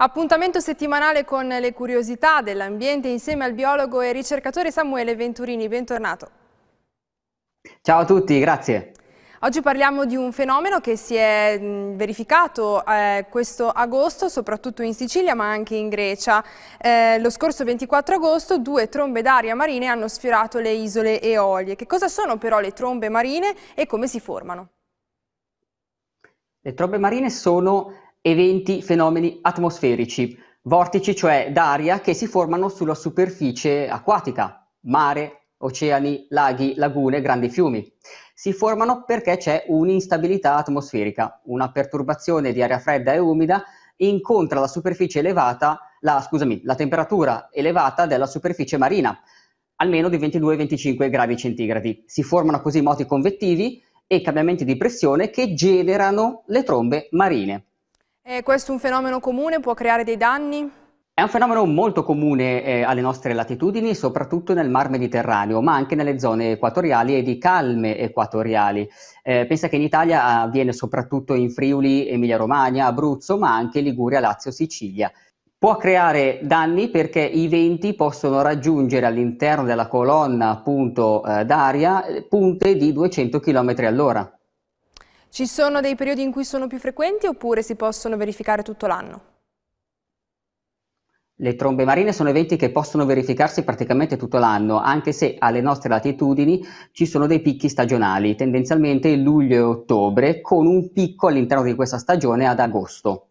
Appuntamento settimanale con le curiosità dell'ambiente insieme al biologo e ricercatore Samuele Venturini. Bentornato. Ciao a tutti, grazie. Oggi parliamo di un fenomeno che si è verificato eh, questo agosto, soprattutto in Sicilia ma anche in Grecia. Eh, lo scorso 24 agosto due trombe d'aria marine hanno sfiorato le isole Eolie. Che cosa sono però le trombe marine e come si formano? Le trombe marine sono eventi, fenomeni atmosferici, vortici cioè d'aria che si formano sulla superficie acquatica, mare, oceani, laghi, lagune, grandi fiumi. Si formano perché c'è un'instabilità atmosferica, una perturbazione di aria fredda e umida incontra la superficie elevata, la, scusami, la temperatura elevata della superficie marina, almeno di 22-25 gradi centigradi. Si formano così moti convettivi e cambiamenti di pressione che generano le trombe marine. È questo un fenomeno comune? Può creare dei danni? È un fenomeno molto comune eh, alle nostre latitudini, soprattutto nel Mar Mediterraneo, ma anche nelle zone equatoriali e di calme equatoriali. Eh, pensa che in Italia avviene soprattutto in Friuli, Emilia-Romagna, Abruzzo, ma anche Liguria, Lazio, Sicilia. Può creare danni perché i venti possono raggiungere all'interno della colonna appunto, eh, d'aria eh, punte di 200 km all'ora. Ci sono dei periodi in cui sono più frequenti oppure si possono verificare tutto l'anno? Le trombe marine sono eventi che possono verificarsi praticamente tutto l'anno, anche se alle nostre latitudini ci sono dei picchi stagionali, tendenzialmente luglio e ottobre, con un picco all'interno di questa stagione ad agosto.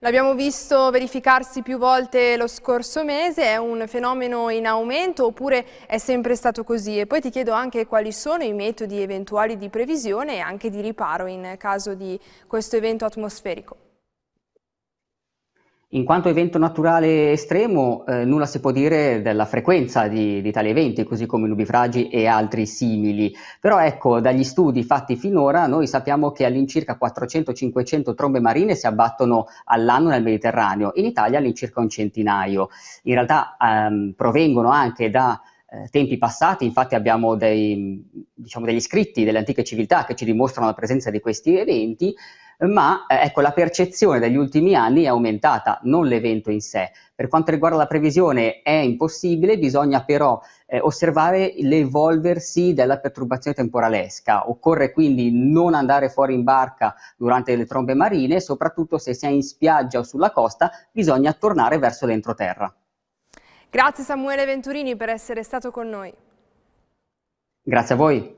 L'abbiamo visto verificarsi più volte lo scorso mese, è un fenomeno in aumento oppure è sempre stato così? E poi ti chiedo anche quali sono i metodi eventuali di previsione e anche di riparo in caso di questo evento atmosferico. In quanto evento naturale estremo, eh, nulla si può dire della frequenza di, di tali eventi, così come nubifragi e altri simili. Però ecco, dagli studi fatti finora, noi sappiamo che all'incirca 400-500 trombe marine si abbattono all'anno nel Mediterraneo, in Italia all'incirca un centinaio. In realtà ehm, provengono anche da eh, tempi passati, infatti abbiamo dei, diciamo, degli scritti delle antiche civiltà che ci dimostrano la presenza di questi eventi, ma eh, ecco, la percezione degli ultimi anni è aumentata, non l'evento in sé. Per quanto riguarda la previsione è impossibile, bisogna però eh, osservare l'evolversi della perturbazione temporalesca. Occorre quindi non andare fuori in barca durante le trombe marine, soprattutto se si è in spiaggia o sulla costa, bisogna tornare verso l'entroterra. Grazie Samuele Venturini per essere stato con noi. Grazie a voi.